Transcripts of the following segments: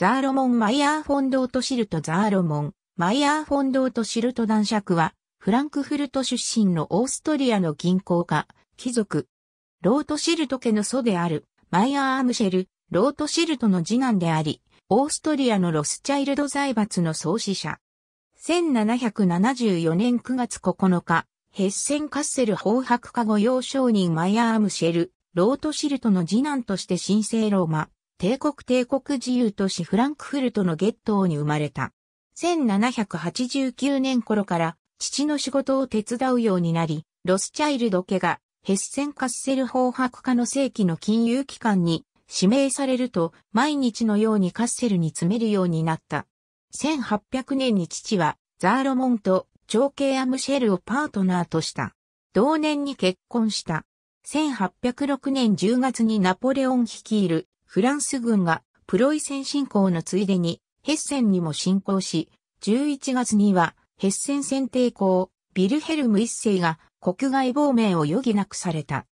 ザーロモン・マイヤー・フォンドート・シルト・ザーロモン、マイヤー・フォンドート・シルト男爵は、フランクフルト出身のオーストリアの銀行家、貴族。ロート・シルト家の祖である、マイヤー・アムシェル、ロート・シルトの次男であり、オーストリアのロスチャイルド財閥の創始者。1774年9月9日、ヘッセン・カッセル法白化御用商人マイヤー・アムシェル、ロート・シルトの次男として神聖ローマ、帝国帝国自由都市フランクフルトのゲットーに生まれた。1789年頃から父の仕事を手伝うようになり、ロスチャイルド家がヘッセンカッセル法白化の正規の金融機関に指名されると毎日のようにカッセルに詰めるようになった。1800年に父はザーロモンと長兄アムシェルをパートナーとした。同年に結婚した。1806年10月にナポレオン率いるフランス軍がプロイセン侵攻のついでにヘッセンにも侵攻し、11月にはヘッセン選定校、ビルヘルム一世が国外亡命を余儀なくされた。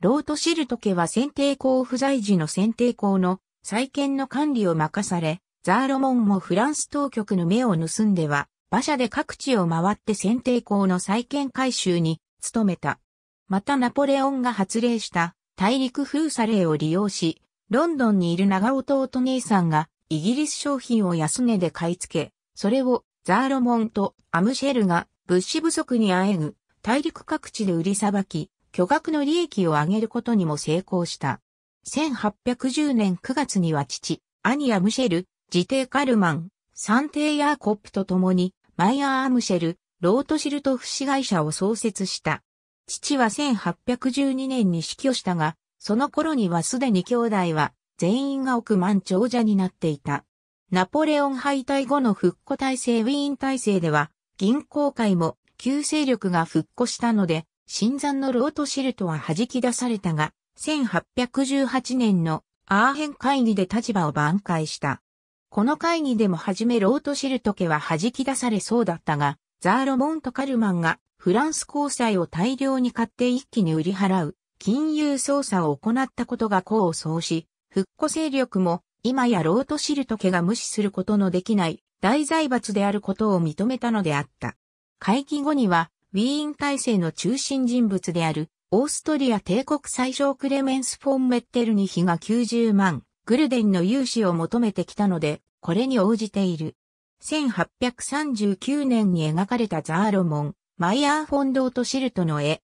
ロートシルト家は選定校不在時の選定校の再建の管理を任され、ザーロモンもフランス当局の目を盗んでは、馬車で各地を回って選定校の再建改修に努めた。またナポレオンが発令した大陸封鎖令を利用し、ロンドンにいる長弟姉さんが、イギリス商品を安値で買い付け、それをザーロモンとアムシェルが物資不足にあえぐ大陸各地で売りさばき、巨額の利益を上げることにも成功した。1810年9月には父、アニア・ムシェル、自邸カルマン、サンテイヤーコップと共に、マイアー・アムシェル、ロートシルトフ氏会社を創設した。父は1812年に死去したが、その頃にはすでに兄弟は全員が億万長者になっていた。ナポレオン敗退後の復古体制ウィーン体制では銀行界も旧勢力が復古したので、新山のロートシルトは弾き出されたが、1818年のアーヘン会議で立場を挽回した。この会議でもじめロートシルト家は弾き出されそうだったが、ザーロモント・カルマンがフランス交際を大量に買って一気に売り払う金融操作を行ったことが功を奏し、復古勢力も今やロートシルト家が無視することのできない大財閥であることを認めたのであった。会期後には、ウィーン体制の中心人物である、オーストリア帝国最小クレメンス・フォン・メッテルニヒが90万、グルデンの融資を求めてきたので、これに応じている。1839年に描かれたザーロモン、マイヤー・フォンドート・シルトの絵、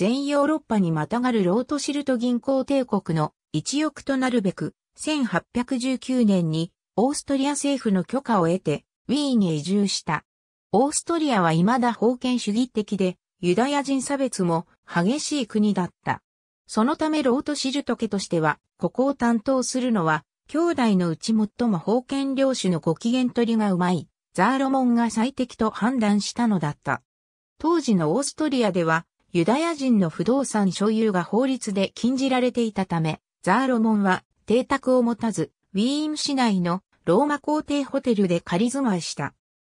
全ヨーロッパにまたがるロートシルト銀行帝国の一翼となるべく、1819年にオーストリア政府の許可を得て、ウィーンへ移住した。オーストリアは未だ封建主義的で、ユダヤ人差別も激しい国だった。そのためロートシルト家としては、ここを担当するのは、兄弟のうち最も封建領主のご機嫌取りがうまい、ザーロモンが最適と判断したのだった。当時のオーストリアでは、ユダヤ人の不動産所有が法律で禁じられていたため、ザーロモンは邸宅を持たず、ウィーン市内のローマ皇帝ホテルで仮住まいした。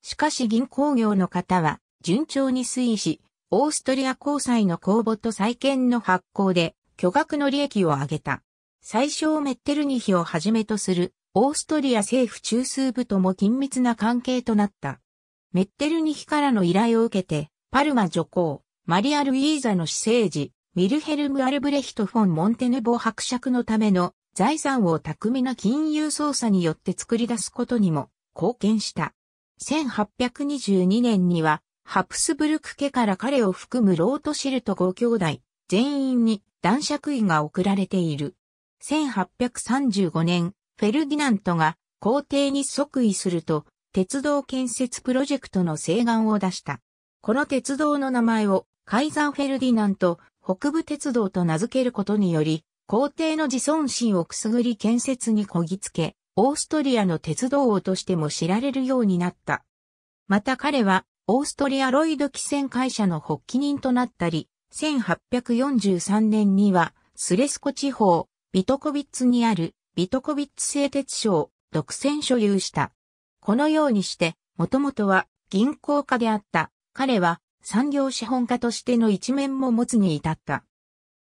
しかし銀行業の方は順調に推移し、オーストリア公債の公募と債券の発行で巨額の利益を上げた。最小メッテルニヒをはじめとするオーストリア政府中枢部とも緊密な関係となった。メッテルニヒからの依頼を受けて、パルマ助行、マリア・ルイーザの私生児、ミルヘルム・アルブレヒト・フォン・モンテネボ伯爵のための財産を巧みな金融操作によって作り出すことにも貢献した。1822年には、ハプスブルク家から彼を含むロートシルト5兄弟、全員に男爵位が贈られている。1835年、フェルディナントが皇帝に即位すると、鉄道建設プロジェクトの請願を出した。この鉄道の名前をカイザー・フェルディナント北部鉄道と名付けることにより、皇帝の自尊心をくすぐり建設にこぎつけ、オーストリアの鉄道王としても知られるようになった。また彼は、オーストリアロイド汽船会社の発起人となったり、1843年には、スレスコ地方、ビトコビッツにある、ビトコビッツ製鉄所を独占所有した。このようにして、もともとは銀行家であった、彼は産業資本家としての一面も持つに至った。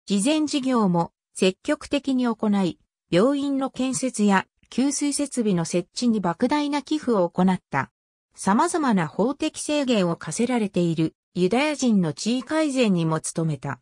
事前事業も積極的に行い、病院の建設や給水設備の設置に莫大な寄付を行った。様々な法的制限を課せられているユダヤ人の地位改善にも努めた。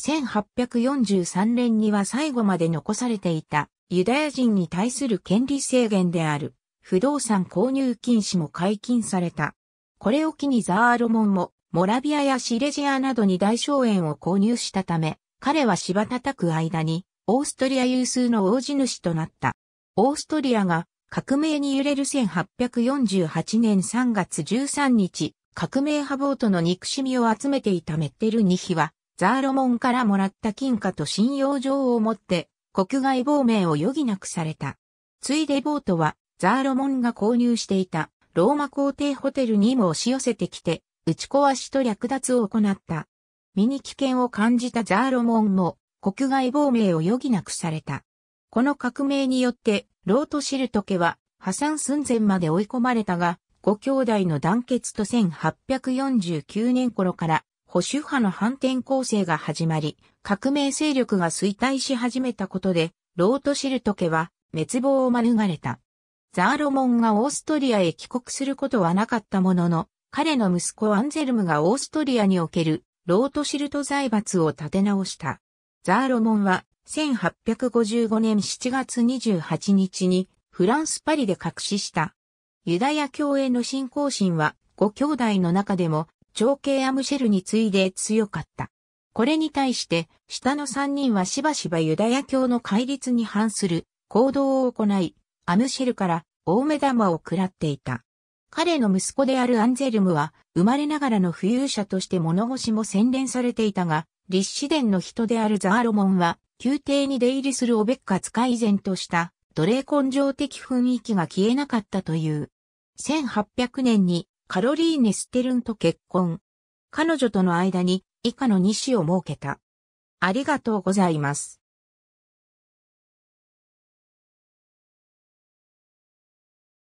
1843年には最後まで残されていたユダヤ人に対する権利制限である不動産購入禁止も解禁された。これを機にザーロモンもモラビアやシレジアなどに大荘園を購入したため、彼は芝叩く間に、オーストリア有数の大地主となった。オーストリアが革命に揺れる1848年3月13日、革命派ボートの憎しみを集めていたメッテルニヒは、ザーロモンからもらった金貨と信用状を持って、国外亡命を余儀なくされた。ついでボートは、ザーロモンが購入していたローマ皇帝ホテルにも押し寄せてきて、打ち壊しと略奪を行った。身に危険を感じたザーロモンも国外亡命を余儀なくされた。この革命によって、ロート・シルト家は破産寸前まで追い込まれたが、ご兄弟の団結と1849年頃から保守派の反転攻勢が始まり、革命勢力が衰退し始めたことで、ロート・シルト家は滅亡を免れた。ザーロモンがオーストリアへ帰国することはなかったものの、彼の息子アンゼルムがオーストリアにおけるロートシルト財閥を立て直した。ザーロモンは1855年7月28日にフランスパリで隠しした。ユダヤ教への信仰心は5兄弟の中でも長兄アムシェルに次いで強かった。これに対して下の3人はしばしばユダヤ教の戒律に反する行動を行い、アムシェルから大目玉を食らっていた。彼の息子であるアンゼルムは、生まれながらの富裕者として物腰も洗練されていたが、立志伝の人であるザーロモンは、宮廷に出入りするオベッカ使い然とした、奴隷根性的雰囲気が消えなかったという。1800年にカロリーネ・ステルンと結婚。彼女との間に以下の2子を設けた。ありがとうございます。